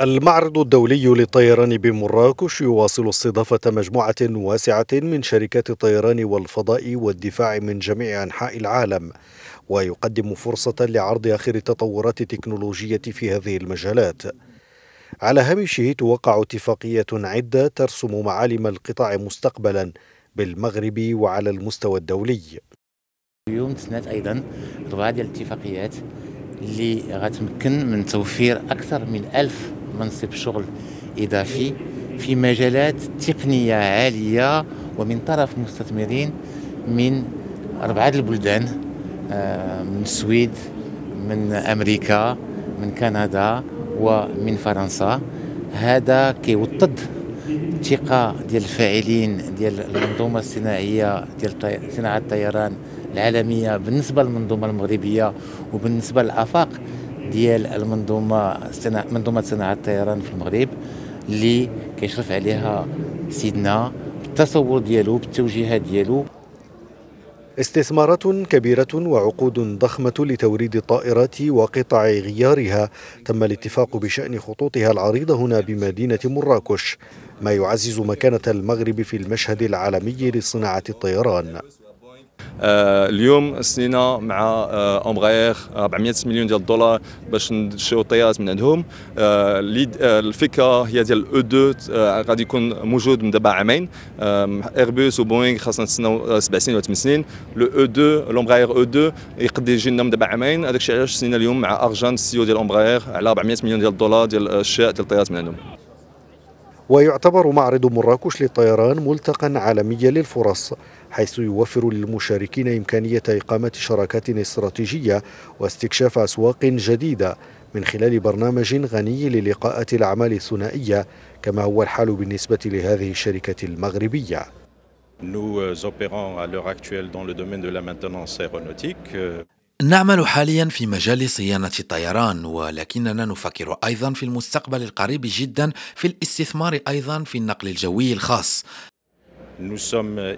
المعرض الدولي للطيران بمراكش يواصل استضافة مجموعة واسعة من شركات الطيران والفضاء والدفاع من جميع أنحاء العالم ويقدم فرصة لعرض آخر التطورات التكنولوجية في هذه المجالات على هامشه توقع اتفاقية عدة ترسم معالم القطاع مستقبلا بالمغرب وعلى المستوى الدولي اليوم تسنات أيضا ربع ديال الاتفاقيات اللي غتمكن من توفير اكثر من ألف منصب شغل إضافي في مجالات تقنية عالية ومن طرف مستثمرين من أربعة البلدان آه، من السويد من أمريكا من كندا ومن فرنسا هذا كيوطد الثقة ديال الفاعلين ديال المنظومة الصناعية ديال صناعة الطيران العالمية بالنسبة للمنظومة المغربية وبالنسبة للآفاق ديال المنظومه منظومه صناعه الطيران في المغرب اللي كيشرف عليها سيدنا بالتصور ديالو بالتوجيهات ديالو استثمارات كبيرة وعقود ضخمة لتوريد الطائرات وقطع غيارها تم الاتفاق بشأن خطوطها العريضة هنا بمدينة مراكش ما يعزز مكانة المغرب في المشهد العالمي لصناعة الطيران آه، اليوم سنينا مع آه، امبراير 400 مليون ديال الدولار باش نشريو الطيارات من عندهم آه، الفكره هي ديال او 2 غادي يكون موجود من دابا عامين ايربوس وبوينغ خاصنا نتسناو سبع سنين ولا ثمان سنين لو او 2 الامبراير او 2 يقدر يجي لنا من دابا عامين هذاك الشيء علاش سنينا اليوم مع ارجان او ديال امبغاير على 400 مليون ديال الدولار ديال الشراء ديال الطيارات من عندهم ويعتبر معرض مراكش للطيران ملتقا عالميا للفرص حيث يوفر للمشاركين إمكانية إقامة شراكات استراتيجية واستكشاف أسواق جديدة من خلال برنامج غني للقاءات الأعمال الثنائية كما هو الحال بالنسبة لهذه الشركة المغربية Nous opérons à l'heure actuelle dans le domaine de la maintenance aéronautique. نعمل حاليا في مجال صيانة الطيران ولكننا نفكر أيضا في المستقبل القريب جدا في الاستثمار أيضا في النقل الجوي الخاص euh,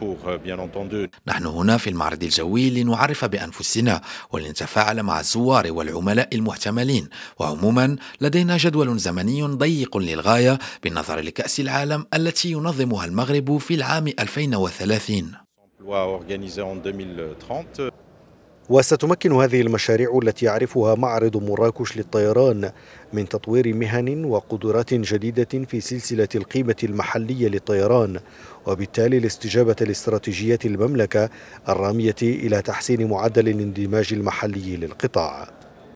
euh, نحن هنا في المعرض الجوي لنعرف بأنفسنا ولنتفاعل مع الزوار والعملاء المحتملين وعموما لدينا جدول زمني ضيق للغاية بالنظر لكأس العالم التي ينظمها المغرب في العام 2030 وستمكن هذه المشاريع التي يعرفها معرض مراكش للطيران من تطوير مهن وقدرات جديدة في سلسلة القيمة المحلية للطيران وبالتالي الاستجابة لاستراتيجية المملكة الرامية إلى تحسين معدل الاندماج المحلي للقطاع